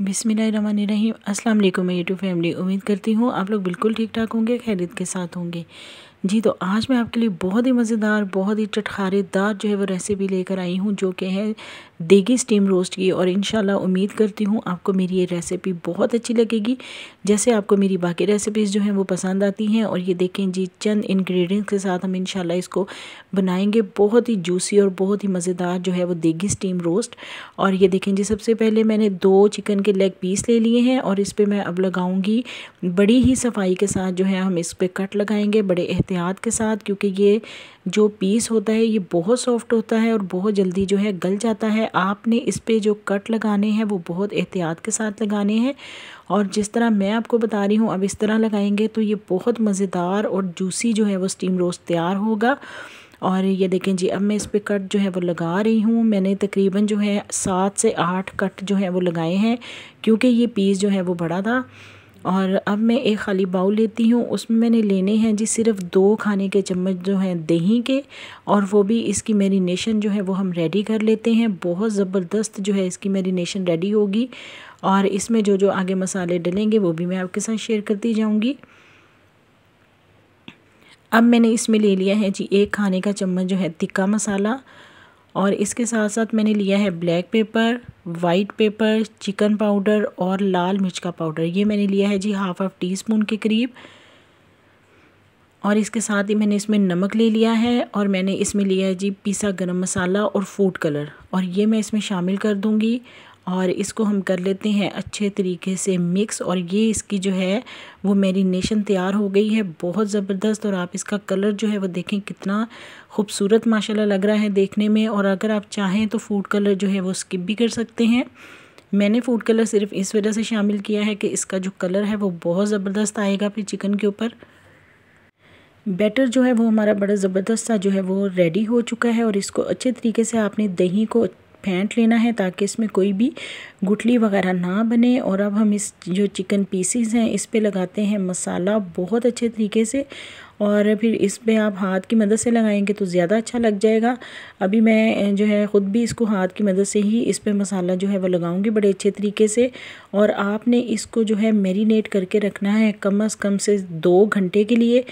बिसमीम अस्सलाम वालेकुम मैं यूट्यूब फैमिली उम्मीद करती हूँ आप लोग बिल्कुल ठीक ठाक होंगे खैरियत के साथ होंगे जी तो आज मैं आपके लिए बहुत ही मज़ेदार बहुत ही चटखारेदार जो है वो रेसिपी लेकर आई हूँ जो कि है देगी स्टीम रोस्ट की और इन उम्मीद करती हूँ आपको मेरी ये रेसिपी बहुत अच्छी लगेगी जैसे आपको मेरी बाकी रेसिपीज़ जो हैं वो पसंद आती हैं और ये देखें जी चंद इन्ग्रीडियंट्स के साथ हम इन इसको बनाएंगे बहुत ही जूसी और बहुत ही मज़ेदार जो है वो देगी स्टीम रोस्ट और ये देखें जी सबसे पहले मैंने दो चिकन के लेग पीस ले लिए हैं और इस पर मैं अब लगाऊँगी बड़ी ही सफाई के साथ जो है हम इस पर कट लगाएंगे बड़े एहतियात के साथ क्योंकि ये जो पीस होता है ये बहुत सॉफ्ट होता है और बहुत जल्दी जो है गल जाता है है आपने इस पर जो कट लगाने हैं वो बहुत एहतियात के साथ लगाने हैं और जिस तरह मैं आपको बता रही हूँ अब इस तरह लगाएंगे तो ये बहुत मज़ेदार और जूसी जो है वो स्टीम रोस्ट तैयार होगा और ये देखें जी अब मैं इस पर कट जो है वो लगा रही हूँ मैंने तकरीबन जो है सात से आठ कट जो है वो लगाए हैं क्योंकि ये पीस जो है वो बड़ा था और अब मैं एक खाली बाउल लेती हूँ उसमें मैंने लेने हैं जी सिर्फ दो खाने के चम्मच जो हैं दही के और वो भी इसकी मैरिनेशन जो है वो हम रेडी कर लेते हैं बहुत ज़बरदस्त जो है इसकी मैरिनेशन रेडी होगी और इसमें जो जो आगे मसाले डलेंगे वो भी मैं आपके साथ शेयर करती जाऊँगी अब मैंने इसमें ले लिया है जी एक खाने का चम्मच जो है तिक्का मसाला और इसके साथ साथ मैंने लिया है black pepper white pepper chicken powder और लाल मिर्च का पाउडर ये मैंने लिया है जी हाफ हाफ टी स्पून के करीब और इसके साथ ही मैंने इसमें नमक ले लिया है और मैंने इसमें लिया है जी पिसा गरम मसाला और फूड कलर और ये मैं इसमें शामिल कर दूँगी और इसको हम कर लेते हैं अच्छे तरीके से मिक्स और ये इसकी जो है वो मैरिनेशन तैयार हो गई है बहुत ज़बरदस्त और आप इसका कलर जो है वो देखें कितना खूबसूरत माशाल्लाह लग रहा है देखने में और अगर आप चाहें तो फूड कलर जो है वो स्किप भी कर सकते हैं मैंने फूड कलर सिर्फ इस वजह से शामिल किया है कि इसका जो कलर है वो बहुत ज़बरदस्त आएगा फिर चिकन के ऊपर बैटर जो है वो हमारा बड़ा ज़बरदस्त सा जो है वो रेडी हो चुका है और इसको अच्छे तरीके से आपने दही को फेंट लेना है ताकि इसमें कोई भी गुटली वगैरह ना बने और अब हम इस जो चिकन पीसीज हैं इस पे लगाते हैं मसाला बहुत अच्छे तरीके से और फिर इस पर आप हाथ की मदद से लगाएंगे तो ज़्यादा अच्छा लग जाएगा अभी मैं जो है ख़ुद भी इसको हाथ की मदद से ही इस पर मसाला जो है वो लगाऊंगी बड़े अच्छे तरीके से और आपने इसको जो है मेरीनेट करके रखना है कम अज़ कम से दो घंटे के लिए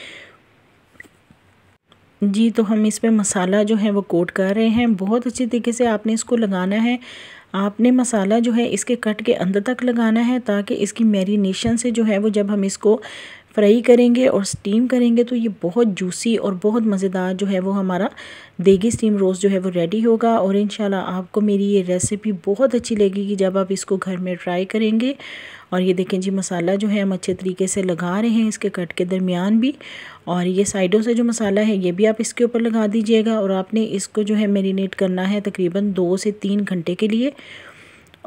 जी तो हम इस पर मसाला जो है वो कोट कर रहे हैं बहुत अच्छी तरीके से आपने इसको लगाना है आपने मसाला जो है इसके कट के अंदर तक लगाना है ताकि इसकी मैरिनेशन से जो है वो जब हम इसको फ्राई करेंगे और स्टीम करेंगे तो ये बहुत जूसी और बहुत मज़ेदार जो है वो हमारा देगी स्टीम रोस्ट जो है वो रेडी होगा और इन आपको मेरी ये रेसिपी बहुत अच्छी लगेगी जब आप इसको घर में ट्राई करेंगे और ये देखें जी मसाला जो है हम अच्छे तरीके से लगा रहे हैं इसके कट के दरमियान भी और ये साइडों से जो मसाला है ये भी आप इसके ऊपर लगा दीजिएगा और आपने इसको जो है मेरीनेट करना है तकरीबन दो से तीन घंटे के लिए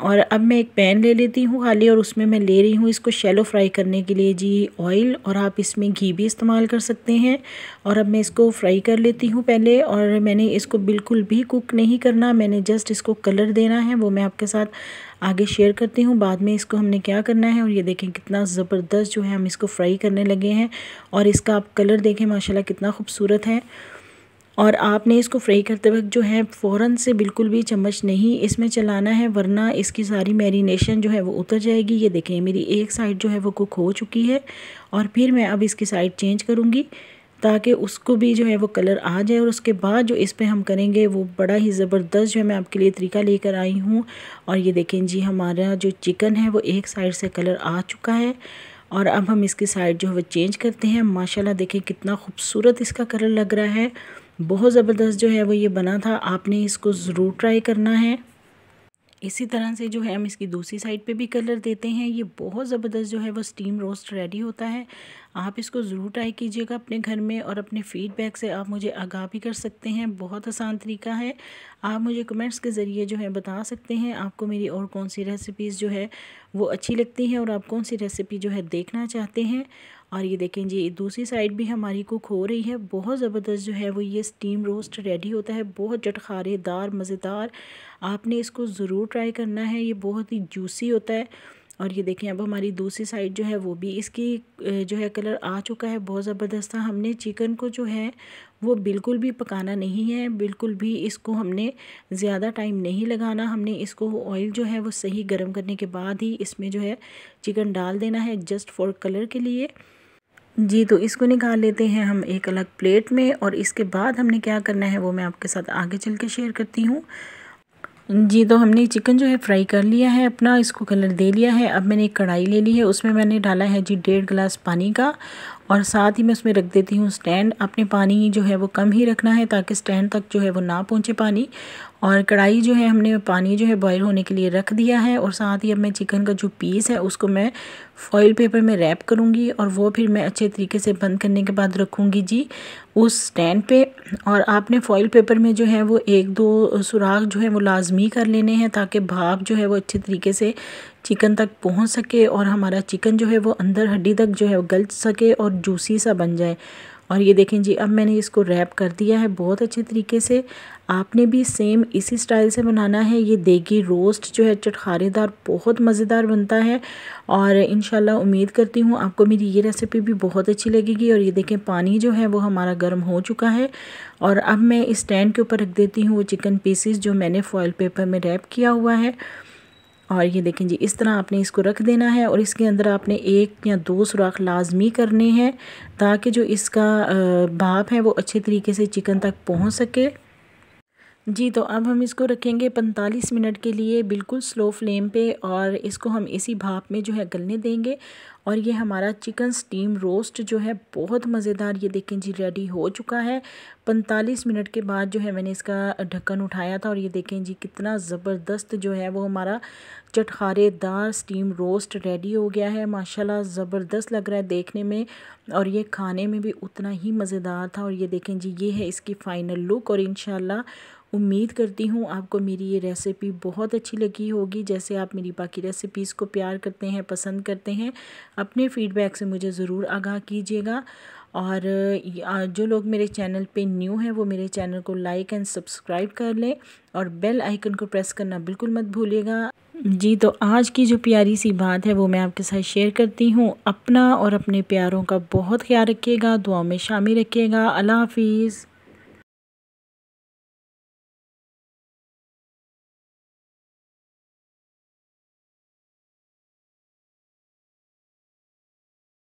और अब मैं एक पैन ले लेती हूँ खाली और उसमें मैं ले रही हूँ इसको शैलो फ्राई करने के लिए जी ऑयल और आप इसमें घी भी इस्तेमाल कर सकते हैं और अब मैं इसको फ्राई कर लेती हूँ पहले और मैंने इसको बिल्कुल भी कुक नहीं करना मैंने जस्ट इसको कलर देना है वो मैं आपके साथ आगे शेयर करती हूँ बाद में इसको हमने क्या करना है और ये देखें कितना ज़बरदस्त जो है हम इसको फ्राई करने लगे हैं और इसका आप कलर देखें माशाल्लाह कितना खूबसूरत है और आपने इसको फ्राई करते वक्त जो है फ़ौरन से बिल्कुल भी चम्मच नहीं इसमें चलाना है वरना इसकी सारी मैरिनेशन जो है वो उतर जाएगी ये देखें मेरी एक साइड जो है वो कुक हो चुकी है और फिर मैं अब इसकी साइड चेंज करूँगी ताकि उसको भी जो है वो कलर आ जाए और उसके बाद जो इस पर हम करेंगे वो बड़ा ही ज़बरदस्त जो है मैं आपके लिए तरीका लेकर आई हूँ और ये देखें जी हमारा जो चिकन है वो एक साइड से कलर आ चुका है और अब हम इसकी साइड जो है वो चेंज करते हैं माशाल्लाह देखें कितना खूबसूरत इसका कलर लग रहा है बहुत ज़बरदस्त जो है वो ये बना था आपने इसको ज़रूर ट्राई करना है इसी तरह से जो है हम इसकी दूसरी साइड पे भी कलर देते हैं ये बहुत ज़बरदस्त जो है वो स्टीम रोस्ट रेडी होता है आप इसको ज़रूर ट्राई कीजिएगा अपने घर में और अपने फीडबैक से आप मुझे आगाह भी कर सकते हैं बहुत आसान तरीका है आप मुझे कमेंट्स के ज़रिए जो है बता सकते हैं आपको मेरी और कौन सी रेसिपीज़ जो है वो अच्छी लगती हैं और आप कौन सी रेसिपी जो है देखना चाहते हैं और ये देखें जी दूसरी साइड भी हमारी कुक हो रही है बहुत ज़बरदस्त जो है वो ये स्टीम रोस्ट रेडी होता है बहुत जटखारेदार मज़ेदार आपने इसको ज़रूर ट्राई करना है ये बहुत ही जूसी होता है और ये देखें अब हमारी दूसरी साइड जो है वो भी इसकी जो है कलर आ चुका है बहुत ज़बरदस्त था हमने चिकन को जो है वो बिल्कुल भी पकाना नहीं है बिल्कुल भी इसको हमने ज़्यादा टाइम नहीं लगाना हमने इसको ऑयल जो है वो सही गर्म करने के बाद ही इसमें जो है चिकन डाल देना है जस्ट फॉर कलर के लिए जी तो इसको निकाल लेते हैं हम एक अलग प्लेट में और इसके बाद हमने क्या करना है वो मैं आपके साथ आगे चल के शेयर करती हूँ जी तो हमने चिकन जो है फ्राई कर लिया है अपना इसको कलर दे लिया है अब मैंने एक कढ़ाई ले ली है उसमें मैंने डाला है जी डेढ़ गिलास पानी का और साथ ही मैं उसमें रख देती हूँ स्टैंड आपने पानी जो है वो कम ही रखना है ताकि स्टैंड तक जो है वो ना पहुँचे पानी और कढ़ाई जो है हमने पानी जो है बॉयल होने के लिए रख दिया है और साथ ही अब मैं चिकन का जो पीस है उसको मैं फॉइल पेपर में रैप करूँगी और वो फिर मैं अच्छे तरीके से बंद करने के बाद रखूँगी जी उस स्टैंड पे और आपने फॉइल पेपर में जो है वो एक दो सुराख जो है वो लाजमी कर लेने हैं ताकि भाप जो है वो अच्छे तरीके से चिकन तक पहुंच सके और हमारा चिकन जो है वो अंदर हड्डी तक जो है वो गल सके और जूसी सा बन जाए और ये देखें जी अब मैंने इसको रैप कर दिया है बहुत अच्छे तरीके से आपने भी सेम इसी स्टाइल से बनाना है ये देगी रोस्ट जो है चटखारेदार बहुत मज़ेदार बनता है और इन उम्मीद करती हूँ आपको मेरी ये रेसिपी भी बहुत अच्छी लगेगी और ये देखें पानी जो है वो हमारा गर्म हो चुका है और अब मैं इस स्टैंड के ऊपर रख देती हूँ वो चिकन पीसीस जो मैंने फॉयल पेपर में रैप किया हुआ है और ये देखें जी इस तरह आपने इसको रख देना है और इसके अंदर आपने एक या दो सुराख लाजमी करने हैं ताकि जो इसका भाप है वो अच्छे तरीके से चिकन तक पहुंच सके जी तो अब हम इसको रखेंगे 45 मिनट के लिए बिल्कुल स्लो फ्लेम पे और इसको हम इसी भाप में जो है गलने देंगे और ये हमारा चिकन स्टीम रोस्ट जो है बहुत मज़ेदार ये देखें जी रेडी हो चुका है पैंतालीस मिनट के बाद जो है मैंने इसका ढक्कन उठाया था और ये देखें जी कितना ज़बरदस्त जो है वो हमारा चटखारेदार स्टीम रोस्ट रेडी हो गया है माशाल्लाह ज़बरदस्त लग रहा है देखने में और ये खाने में भी उतना ही मज़ेदार था और ये देखें जी ये है इसकी फ़ाइनल लुक और इन उम्मीद करती हूँ आपको मेरी ये रेसिपी बहुत अच्छी लगी होगी जैसे आप मेरी बाकी रेसिपीज़ को प्यार करते हैं पसंद करते हैं अपने फ़ीडबैक से मुझे ज़रूर आगाह कीजिएगा और जो लोग मेरे चैनल पे न्यू हैं वो मेरे चैनल को लाइक एंड सब्सक्राइब कर लें और बेल आइकन को प्रेस करना बिल्कुल मत भूलिएगा जी तो आज की जो प्यारी सी बात है वो मैं आपके साथ शेयर करती हूँ अपना और अपने प्यारों का बहुत ख्याल रखिएगा दुआ में शामिल रखिएगा अल्लाह हाफिज़